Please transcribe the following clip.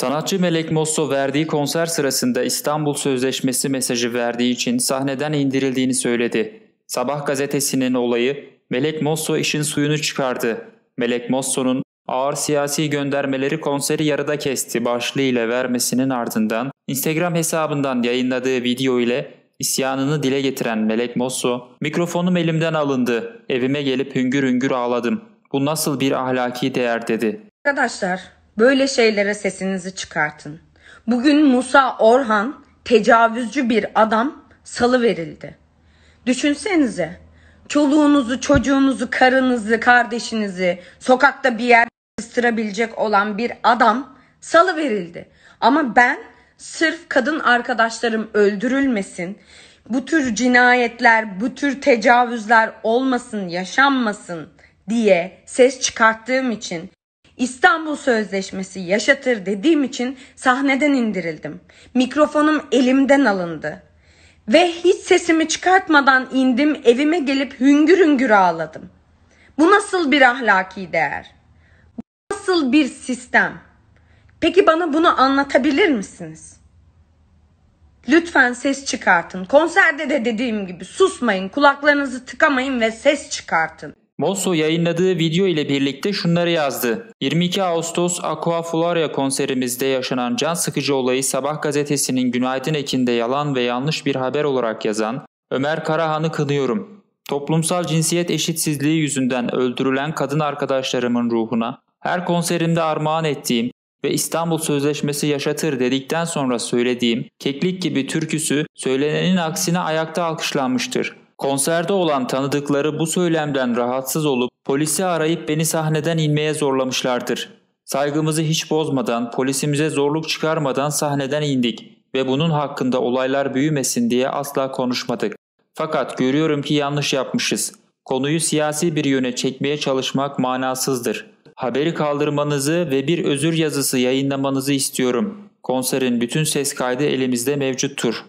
Sanatçı Melek Mosso verdiği konser sırasında İstanbul Sözleşmesi mesajı verdiği için sahneden indirildiğini söyledi. Sabah gazetesinin olayı Melek Mosso işin suyunu çıkardı. Melek Mosso'nun ağır siyasi göndermeleri konseri yarıda kesti başlığıyla vermesinin ardından Instagram hesabından yayınladığı video ile isyanını dile getiren Melek Mosso, mikrofonum elimden alındı, evime gelip hüngür hüngür ağladım. Bu nasıl bir ahlaki değer dedi. Arkadaşlar Böyle şeylere sesinizi çıkartın. Bugün Musa Orhan tecavüzcü bir adam salı verildi. Düşünsenize. Çoluğunuzu, çocuğunuzu, karınızı, kardeşinizi sokakta bir yer ıstırabilecek olan bir adam salı verildi. Ama ben sırf kadın arkadaşlarım öldürülmesin, bu tür cinayetler, bu tür tecavüzler olmasın, yaşanmasın diye ses çıkarttığım için İstanbul Sözleşmesi yaşatır dediğim için sahneden indirildim. Mikrofonum elimden alındı. Ve hiç sesimi çıkartmadan indim evime gelip hüngür hüngür ağladım. Bu nasıl bir ahlaki değer? Bu nasıl bir sistem? Peki bana bunu anlatabilir misiniz? Lütfen ses çıkartın. Konserde de dediğim gibi susmayın, kulaklarınızı tıkamayın ve ses çıkartın. Mosso yayınladığı video ile birlikte şunları yazdı. 22 Ağustos Aqua Floria konserimizde yaşanan can sıkıcı olayı Sabah gazetesinin Günaydın Ekin'de yalan ve yanlış bir haber olarak yazan Ömer Karahan'ı kınıyorum. Toplumsal cinsiyet eşitsizliği yüzünden öldürülen kadın arkadaşlarımın ruhuna her konserimde armağan ettiğim ve İstanbul Sözleşmesi yaşatır dedikten sonra söylediğim keklik gibi türküsü söylenenin aksine ayakta alkışlanmıştır. Konserde olan tanıdıkları bu söylemden rahatsız olup polisi arayıp beni sahneden inmeye zorlamışlardır. Saygımızı hiç bozmadan, polisimize zorluk çıkarmadan sahneden indik ve bunun hakkında olaylar büyümesin diye asla konuşmadık. Fakat görüyorum ki yanlış yapmışız. Konuyu siyasi bir yöne çekmeye çalışmak manasızdır. Haberi kaldırmanızı ve bir özür yazısı yayınlamanızı istiyorum. Konserin bütün ses kaydı elimizde mevcuttur.